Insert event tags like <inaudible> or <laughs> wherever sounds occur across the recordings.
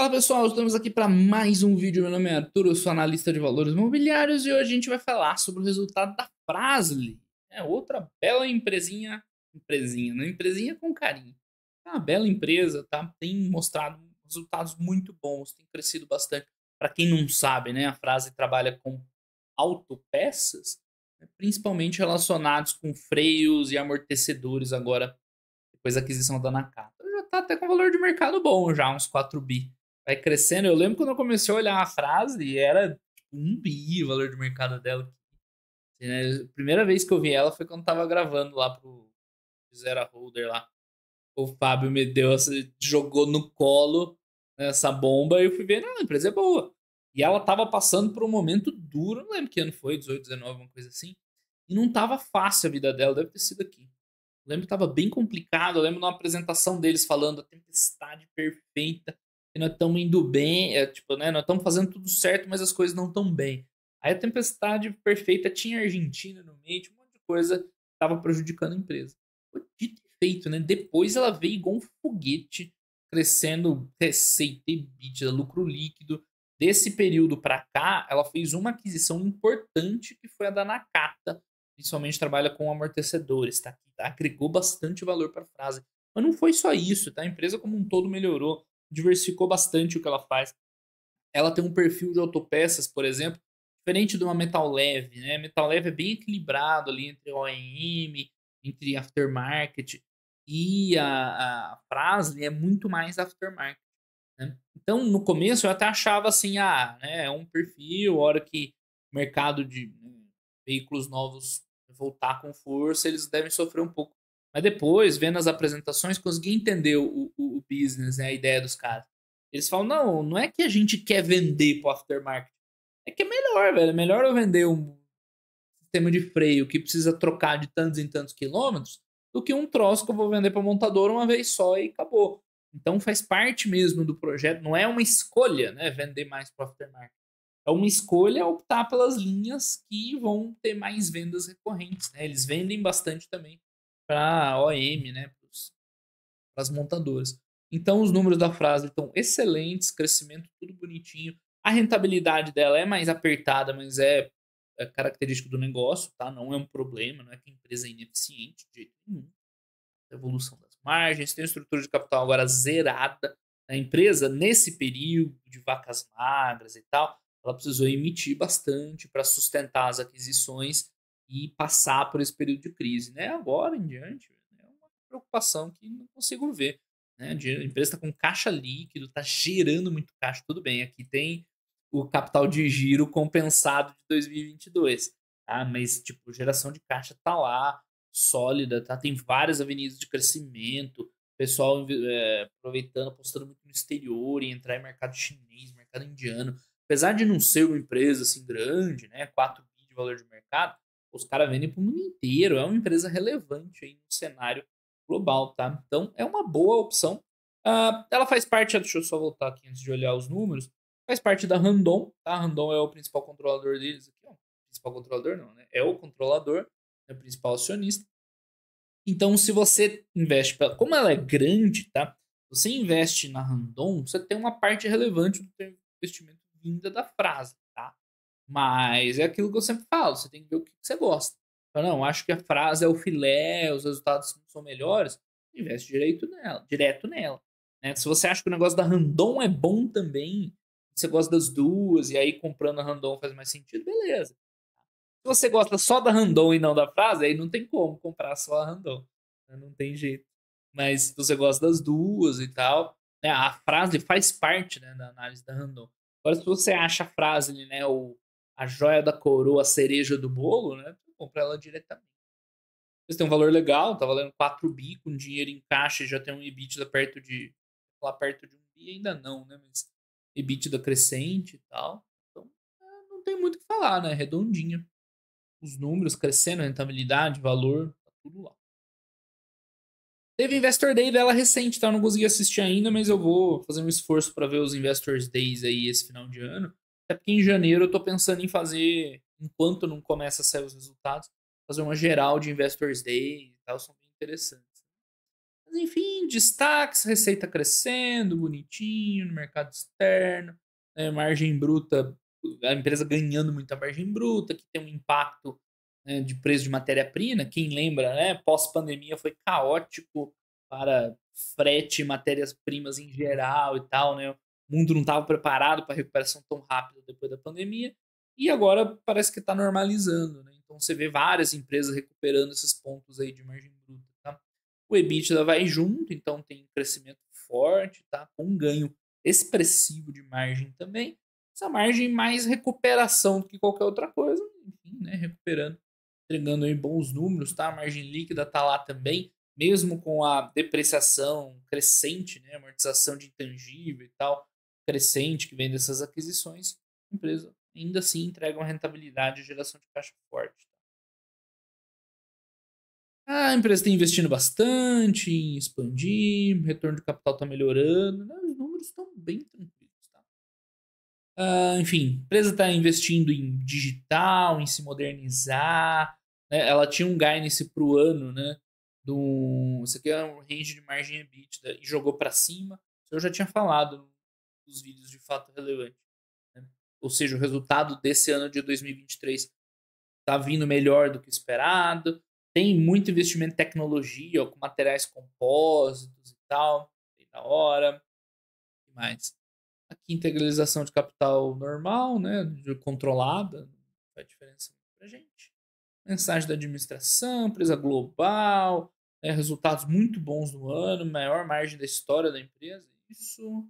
Fala pessoal, estamos aqui para mais um vídeo. Meu nome é Arthur, eu sou analista de valores imobiliários e hoje a gente vai falar sobre o resultado da Frasli. É outra bela empresinha, empresinha, né? Empresinha com carinho. É uma bela empresa, tá? Tem mostrado resultados muito bons, tem crescido bastante. Para quem não sabe, né, a Frasli trabalha com autopeças, né? principalmente relacionados com freios e amortecedores agora depois da aquisição da Nakata. Já tá até com valor de mercado bom já, uns 4 bi vai crescendo. Eu lembro quando eu comecei a olhar a frase e era tipo, um bi o valor de mercado dela. A né, primeira vez que eu vi ela foi quando tava gravando lá pro Zera Holder lá. O Fábio me deu, essa, jogou no colo né, essa bomba e eu fui ver, não, a empresa é boa. E ela tava passando por um momento duro, não lembro que ano foi, 18, 19, uma coisa assim. E não tava fácil a vida dela, deve ter sido aqui. Eu lembro que tava bem complicado, eu lembro numa apresentação deles falando a tempestade perfeita, nós estamos indo bem, é, tipo, né, nós estamos fazendo tudo certo, mas as coisas não estão bem. Aí a tempestade perfeita tinha a Argentina no meio, um monte de coisa estava prejudicando a empresa. Foi dito e feito, né? Depois ela veio igual um foguete, crescendo receita, EBITDA, lucro líquido. Desse período para cá, ela fez uma aquisição importante, que foi a da Nakata, principalmente trabalha com amortecedores, tá? Agregou bastante valor para a frase. Mas não foi só isso, tá? A empresa como um todo melhorou diversificou bastante o que ela faz. Ela tem um perfil de autopeças, por exemplo, diferente de uma metal leve, né? Metal leve é bem equilibrado ali entre OEM, entre aftermarket e a, a Frasley é muito mais aftermarket. Né? Então, no começo eu até achava assim, ah, né, é um perfil, a hora que o mercado de né, veículos novos voltar com força, eles devem sofrer um pouco mas depois, vendo as apresentações, consegui entender o, o, o business, né, a ideia dos caras. Eles falam, não, não é que a gente quer vender pro aftermarket. É que é melhor, velho. É melhor eu vender um sistema de freio que precisa trocar de tantos em tantos quilômetros do que um troço que eu vou vender para montador uma vez só e acabou. Então faz parte mesmo do projeto, não é uma escolha, né, vender mais para aftermarket. É uma escolha optar pelas linhas que vão ter mais vendas recorrentes, né? Eles vendem bastante também para a OM, né, para as montadoras. Então os números da frase estão excelentes, crescimento tudo bonitinho. A rentabilidade dela é mais apertada, mas é, é característico do negócio, tá? Não é um problema, não é que a empresa é ineficiente de jeito nenhum. evolução das margens, tem a estrutura de capital agora zerada. A empresa, nesse período de vacas magras e tal, ela precisou emitir bastante para sustentar as aquisições e passar por esse período de crise. Né? Agora em diante, né, é uma preocupação que não consigo ver. Né? A empresa está com caixa líquido, está gerando muito caixa, tudo bem. Aqui tem o capital de giro compensado de 2022, tá? mas tipo, geração de caixa está lá, sólida, tá? tem várias avenidas de crescimento, pessoal é, aproveitando, apostando muito no exterior, em entrar em mercado chinês, mercado indiano. Apesar de não ser uma empresa assim grande, né? 4 bilhões de valor de mercado, os caras vendem para o mundo inteiro. É uma empresa relevante aí no cenário global, tá? Então é uma boa opção. Uh, ela faz parte, deixa eu só voltar aqui antes de olhar os números. Faz parte da Randon, tá? A Randon é o principal controlador deles aqui, ó. Principal controlador não, né? É o controlador, é o principal acionista. Então, se você investe, pra... como ela é grande, tá? Você investe na Randon, você tem uma parte relevante do seu investimento vinda da frase. Mas é aquilo que eu sempre falo, você tem que ver o que você gosta. Eu não, acho que a frase é o filé, os resultados são melhores, investe direito nela, direto nela. Né? Se você acha que o negócio da Randon é bom também, você gosta das duas, e aí comprando a Randon faz mais sentido, beleza. Se você gosta só da Randon e não da frase, aí não tem como comprar só a Randon. Né? Não tem jeito. Mas se você gosta das duas e tal, né? a frase faz parte né, da análise da Randon. Agora, se você acha a frase, né, o a joia da coroa, a cereja do bolo, né? Compra ela diretamente. Eles tem um valor legal, tá valendo 4 bi, com dinheiro em caixa já tem um EBITDA perto de. lá perto de um bi, ainda não, né? Mas EBITDA crescente e tal. Então, é, não tem muito o que falar, né? É redondinho. Os números crescendo, rentabilidade, valor, tá tudo lá. Teve Investor Day dela recente, tá? Eu não consegui assistir ainda, mas eu vou fazer um esforço para ver os Investors Days aí esse final de ano. Até porque em janeiro eu estou pensando em fazer, enquanto não começa a sair os resultados, fazer uma geral de Investors Day e tal, são bem interessantes. Mas enfim, destaques, receita crescendo, bonitinho, no mercado externo, né, margem bruta, a empresa ganhando muita margem bruta, que tem um impacto né, de preço de matéria-prima. Né, quem lembra, né, pós-pandemia foi caótico para frete, matérias-primas em geral e tal, né? o mundo não estava preparado para recuperação tão rápida depois da pandemia, e agora parece que está normalizando. Né? Então você vê várias empresas recuperando esses pontos aí de margem bruta. Tá? O EBITDA vai junto, então tem um crescimento forte, tá? com um ganho expressivo de margem também. Essa margem é mais recuperação do que qualquer outra coisa, enfim, né? recuperando, entregando aí bons números, tá? A margem líquida está lá também, mesmo com a depreciação crescente, né? amortização de intangível e tal, crescente que vem dessas aquisições, a empresa ainda assim entrega uma rentabilidade e geração de caixa forte. A empresa está investindo bastante em expandir, retorno de capital está melhorando, né? os números estão bem tranquilos. Tá? Ah, enfim, a empresa está investindo em digital, em se modernizar. Né? Ela tinha um guidance para o ano, né? Do, isso aqui é um range de margem EBITDA e jogou para cima. Isso eu já tinha falado dos vídeos de fato relevante. Né? Ou seja, o resultado desse ano de 2023 está vindo melhor do que esperado. Tem muito investimento em tecnologia, com materiais compósitos e tal. da hora. O que mais? aqui integralização de capital normal, né? controlada. Não faz diferença para gente. Mensagem da administração, empresa global, né, resultados muito bons no ano, maior margem da história da empresa. Isso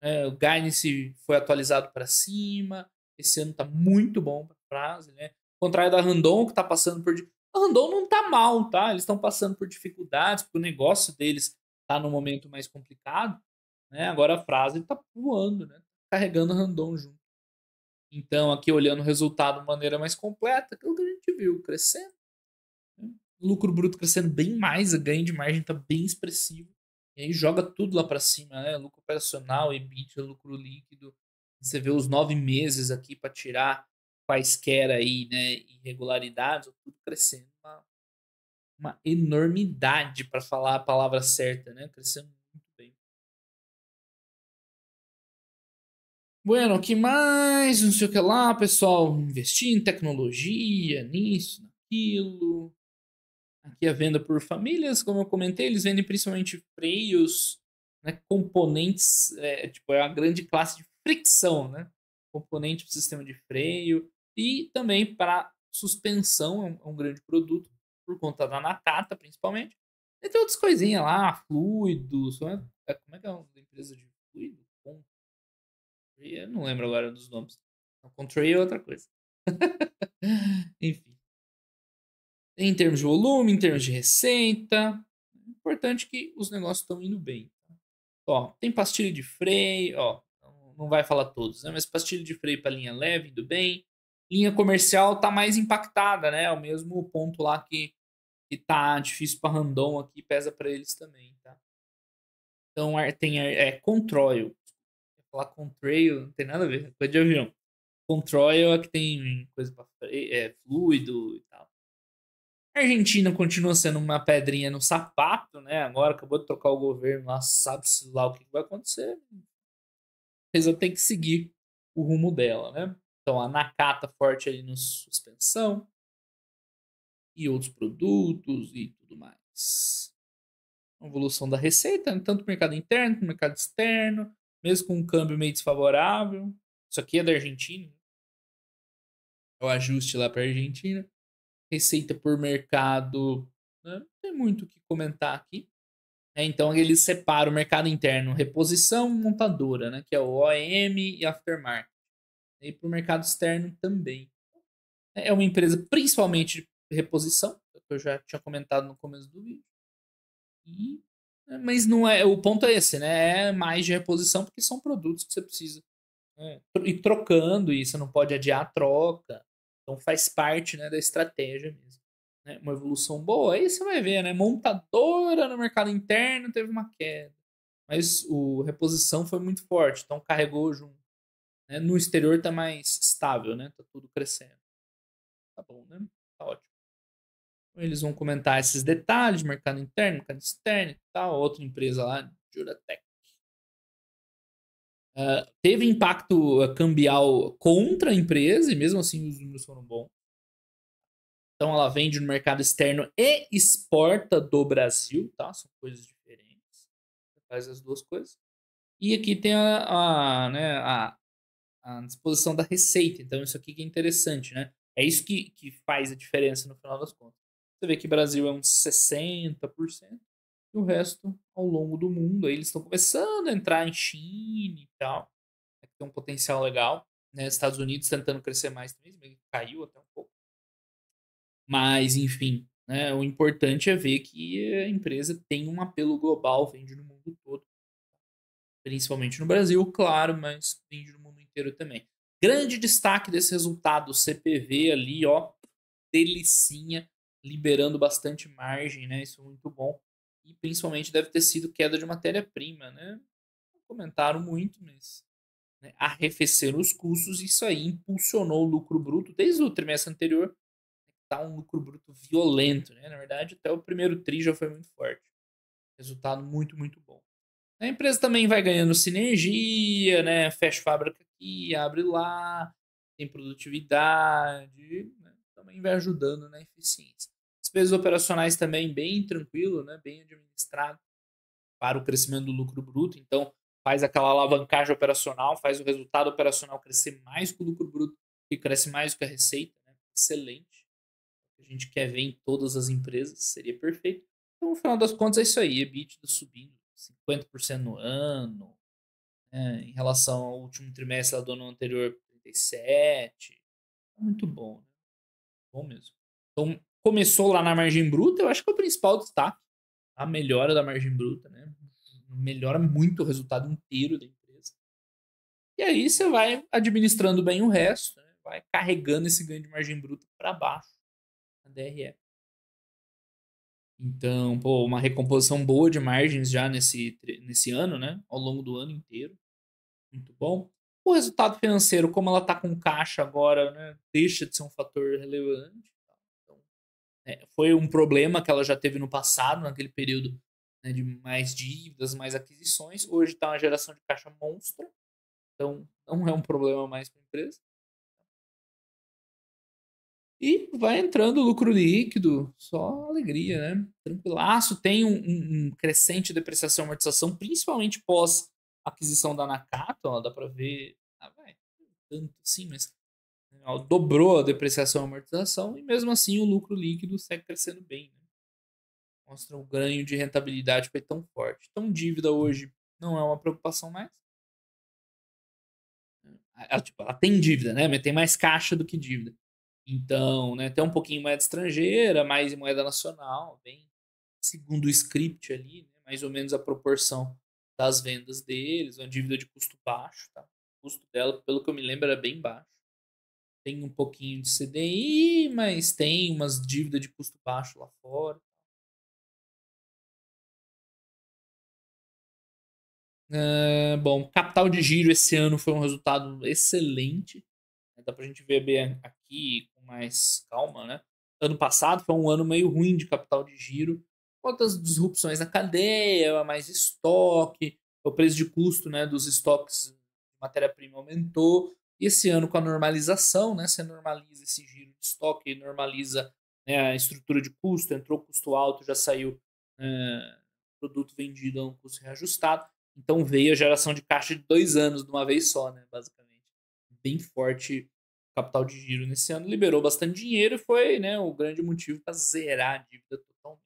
é, o guidance foi atualizado para cima. Esse ano está muito bom para frase, né? Ao contrário da Randon, que está passando por. A Randon não está mal, tá? Eles estão passando por dificuldades, porque o negócio deles está num momento mais complicado. Né? Agora a frase está voando, né? Carregando a Randon junto. Então, aqui olhando o resultado de maneira mais completa, aquilo que a gente viu crescendo. Né? Lucro bruto crescendo bem mais, a ganho de margem está bem expressivo. E aí joga tudo lá para cima, né? Lucro operacional, EBITDA, lucro líquido. Você vê os nove meses aqui para tirar quaisquer aí, né, irregularidades, tudo crescendo uma, uma enormidade para falar a palavra certa, né? Crescendo muito bem. Bueno, o que mais? Não sei o que lá, pessoal. Investir em tecnologia, nisso, naquilo. Aqui a é venda por famílias, como eu comentei, eles vendem principalmente freios, né, componentes, é, tipo, é uma grande classe de fricção, né? Componente para sistema de freio e também para suspensão, é um, é um, grande produto por conta da Nakata, principalmente. E tem outras coisinhas lá, fluidos, como né, é, como é que é uma empresa de fluido? Eu não lembro agora dos nomes. Contrail é outra coisa. <laughs> Enfim em termos de volume, em termos de receita. É importante que os negócios estão indo bem. Tá? Ó, tem pastilha de freio, ó, não vai falar todos, né? Mas pastilha de freio para linha leve indo bem. Linha comercial está mais impactada, né? É o mesmo ponto lá que, que tá difícil para Randon aqui, pesa para eles também, tá? Então é, tem é, é Controil. falar controle não tem nada a ver, é coisa de avião. Controil é que tem coisa para é, fluido e tal. A Argentina continua sendo uma pedrinha no sapato, né? Agora acabou de trocar o governo lá, sabe-se lá o que vai acontecer. Precisa tem que seguir o rumo dela, né? Então a Nakata forte ali no suspensão e outros produtos e tudo mais. A evolução da receita, né? tanto no mercado interno quanto no mercado externo, mesmo com um câmbio meio desfavorável. Isso aqui é da Argentina. É o ajuste lá para a Argentina receita por mercado, né? não tem muito o que comentar aqui. É, então eles separam o mercado interno, reposição montadora, né? que é o OEM e aftermarket. E para o mercado externo também. É, é uma empresa principalmente de reposição, é que eu já tinha comentado no começo do vídeo. E, né, mas não é. O ponto é esse, né? É mais de reposição, porque são produtos que você precisa. Né? E trocando, e você não pode adiar a troca. Então faz parte né, da estratégia mesmo. Né? Uma evolução boa, aí você vai ver, né? Montadora no mercado interno teve uma queda. Mas o reposição foi muito forte, então carregou junto. Né? No exterior está mais estável, né? está tudo crescendo. Tá bom, né? Tá ótimo. Então, eles vão comentar esses detalhes, mercado interno, mercado externo e tal, outra empresa lá, Juratec. Ah, teve impacto ah, cambial contra a empresa e mesmo assim os números foram bons. Então ela vende no mercado externo e exporta do Brasil, tá? São coisas diferentes. Faz as duas coisas. E aqui tem a, a né, a, a, disposição da receita. Então isso aqui que é interessante, né? É isso que, que faz a diferença no final das contas. Você vê que Brasil é uns 60%, o resto ao longo do mundo. Aí eles estão começando a entrar em China e tal. Né, tem um potencial legal. Né? Estados Unidos tentando crescer mais também, caiu até um pouco. Mas, enfim, né? o importante é ver que a empresa tem um apelo global, vende no mundo todo. Principalmente no Brasil, claro, mas vende no mundo inteiro também. Grande destaque desse resultado, CPV ali, ó, delicinha, liberando bastante margem, né? Isso é muito bom. E principalmente deve ter sido queda de matéria-prima, né? Não comentaram muito, mas né, arrefeceram os custos, isso aí impulsionou o lucro bruto desde o trimestre anterior, está né? um lucro bruto violento, né? Na verdade, até o primeiro tri já foi muito forte. Resultado muito, muito bom. A empresa também vai ganhando sinergia, né? Fecha fábrica aqui, abre lá, tem produtividade, né? também vai ajudando na eficiência. Despesas operacionais também bem tranquilo, né? bem administrado para o crescimento do lucro bruto. Então, faz aquela alavancagem operacional, faz o resultado operacional crescer mais que o lucro bruto, que cresce mais que a receita. Né? Excelente. A gente quer ver em todas as empresas, seria perfeito. Então, no final das contas, é isso aí. EBITDA subindo 50% no ano, né? em relação ao último trimestre do ano anterior, 37%. Tá muito bom, né? Bom mesmo. Então, começou lá na margem bruta, eu acho que é o principal destaque. A melhora da margem bruta, né? Melhora muito o resultado inteiro da empresa. E aí você vai administrando bem o resto, né? vai carregando esse ganho de margem bruta para baixo na DRE. Então, pô, uma recomposição boa de margens já nesse, nesse ano, né? Ao longo do ano inteiro. Muito bom. O resultado financeiro, como ela está com caixa agora, né? Deixa de ser um fator relevante. É, foi um problema que ela já teve no passado, naquele período né, de mais dívidas, mais aquisições. Hoje está uma geração de caixa monstro então não é um problema mais para a empresa. E vai entrando lucro líquido, só alegria, né? Tranquilaço, tem um, um crescente depreciação e amortização, principalmente pós aquisição da Nakata, ó, dá para ver. Ah, vai, tanto sim, mas dobrou a depreciação e amortização e mesmo assim o lucro líquido segue crescendo bem. Né? Mostra o um ganho de rentabilidade foi tão forte. Então dívida hoje não é uma preocupação mais. Ela, tipo, ela tem dívida, né? Mas tem mais caixa do que dívida. Então, né, tem um pouquinho moeda estrangeira, mais em moeda nacional, bem segundo o script ali, né, mais ou menos a proporção das vendas deles, uma dívida de custo baixo, tá? O custo dela, pelo que eu me lembro, era bem baixo tem um pouquinho de CDI, mas tem umas dívidas de custo baixo lá fora. Uh, bom, capital de giro esse ano foi um resultado excelente. Né? Dá pra gente ver bem aqui com mais calma, né? Ano passado foi um ano meio ruim de capital de giro. Quantas disrupções na cadeia, mais estoque, o preço de custo né, dos estoques de matéria-prima aumentou. Esse ano, com a normalização, né, você normaliza esse giro de estoque, normaliza né, a estrutura de custo, entrou custo alto, já saiu é, produto vendido a um custo reajustado. Então veio a geração de caixa de dois anos de uma vez só, né, basicamente. Bem forte capital de giro nesse ano, liberou bastante dinheiro e foi né, o grande motivo para zerar a dívida totalmente.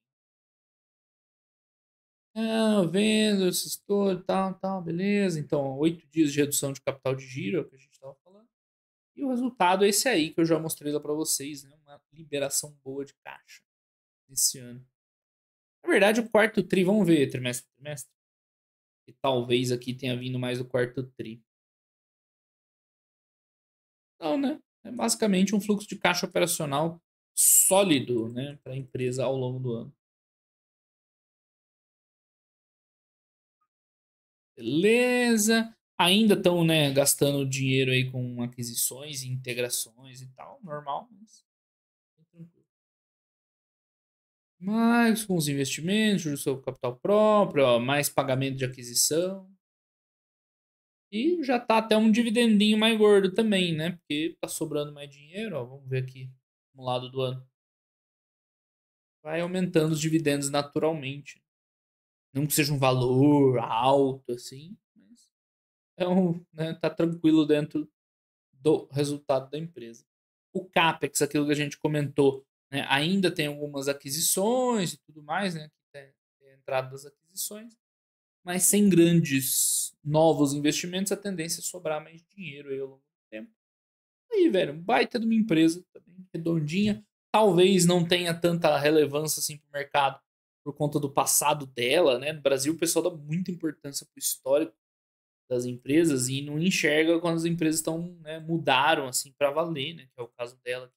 Ah, vendo, assistor, tal, tal, beleza. Então, oito dias de redução de capital de giro, é que a gente e o resultado é esse aí que eu já mostrei lá para vocês, né? Uma liberação boa de caixa esse ano. Na verdade, o quarto tri, vamos ver trimestre trimestre. E talvez aqui tenha vindo mais o quarto tri. Então, né? É basicamente um fluxo de caixa operacional sólido, né, para a empresa ao longo do ano. Beleza ainda estão né, gastando dinheiro aí com aquisições, integrações e tal, normal, mas Mais com os investimentos, juros sobre capital próprio, ó, mais pagamento de aquisição. E já tá até um dividendinho mais gordo também, né? Porque tá sobrando mais dinheiro, ó, vamos ver aqui, no lado do ano. Vai aumentando os dividendos naturalmente. Não que seja um valor alto assim, então, né, tá tranquilo dentro do resultado da empresa. O CAPEX, aquilo que a gente comentou, né, ainda tem algumas aquisições e tudo mais, né, tem, tem entrada das aquisições, mas sem grandes novos investimentos, a tendência é sobrar mais dinheiro aí ao longo do tempo. Aí, velho, baita de uma empresa também, tá redondinha, talvez não tenha tanta relevância assim para o mercado por conta do passado dela, né? No Brasil, o pessoal dá muita importância para o histórico das empresas e não enxerga quando as empresas estão né, mudaram assim para valer, né, que é o caso dela.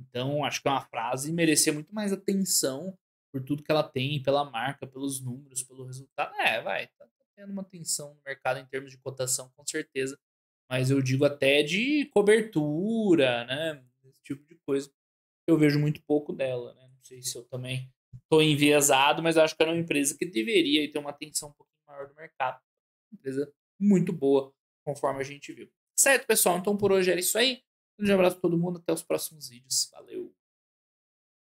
Então, acho que é uma frase merecia muito mais atenção por tudo que ela tem, pela marca, pelos números, pelo resultado. É, vai, tá tendo uma atenção no mercado em termos de cotação, com certeza. Mas eu digo até de cobertura, né? Esse tipo de coisa. Eu vejo muito pouco dela, né? Não sei se eu também estou enviesado, mas acho que era uma empresa que deveria ter uma atenção um pouquinho maior do mercado. empresa muito boa, conforme a gente viu. Certo, pessoal? Então por hoje era isso aí. Um grande abraço para todo mundo. Até os próximos vídeos. Valeu!